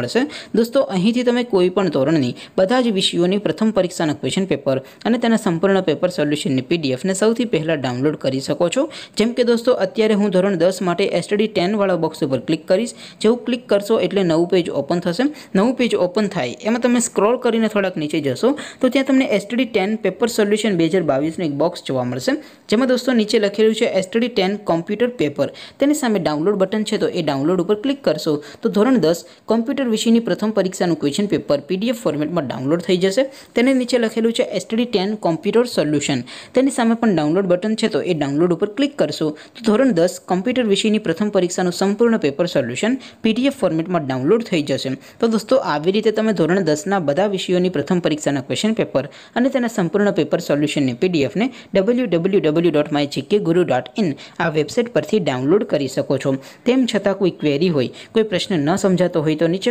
મળશે દોસ્તો અહીંથી તમે કોઈપણ ધોરણની બધા જ વિષયોની પ્રથમ પરીક્ષાના ક્વેશ્ચન પેપર અને તેના સંપૂર્ણ પેપર સોલ્યુશનની પીડીએફ ને સૌથી પહેલા ડાઉનલોડ કરી શકો છો જેમ કે દોસ્તો અત્યારે હું ધોરણ 10 માટે STD 10 વાળો બોક્સ ઉપર ક્લિક કરીશ જે હું ક્લિક કરશો એટલે નવું પેજ ઓપન થશે નવું પેજ ઓપન થાય એમાં તમે સ્ક્રોલ કરીને થોડક નીચે જશો તો ત્યાં તમને STD 10 પેપર સોલ્યુશન 2022 નો એક બોક્સ જોવા મળશે જેમાં દોસ્તો નીચે લખેલું છે STD 10 કમ્પ્યુટર પેપર તેની સામે ડાઉનલોડ બટન છે તો એ ડાઉનલોડ ઉપર ક્લિક કરશો તો ધોરણ 10 કમ્પ્યુટર વિષયની પ્રથમ પરીક્ષાનું ક્વેશ્ચન પેપર પીડીએફ ફોર્મેટમાં ડાઉનલોડ થઈ જશે તેની નીચે લખેલું છે STD 10 કમ્પ્યુટર સોલ્યુશન તેની સામે પણ ડાઉનલોડ બટન છે તો એ ડાઉનલોડ ઉપર ક્લિક કરશો તો ધોરણ 10 કમ્પ્યુટર વિષયની પ્રથમ પરીક્ષાનું સંપૂર્ણ પેપર સોલ્યુશન પીડીએફ ફોર્મેટમાં ડાઉનલોડ થઈ જશે તો દોસ્તો આવી રીતે તમે ધોરણ 10 ના બધા વિષયોની પ્રથમ પરીક્ષાના ક્વેશ્ચન પેપર અને તેના સંપૂર્ણ પેપર સોલ્યુશન ને પીડીએફ ને www.mychikkiguru.in આ વેબસાઈટ પરથી ડાઉનલોડ કરી શકો છો તેમ છતાં કોઈ ક્વેરી હોય કોઈ પ્રશ્ન ન સમજાતો હોય તો નીચે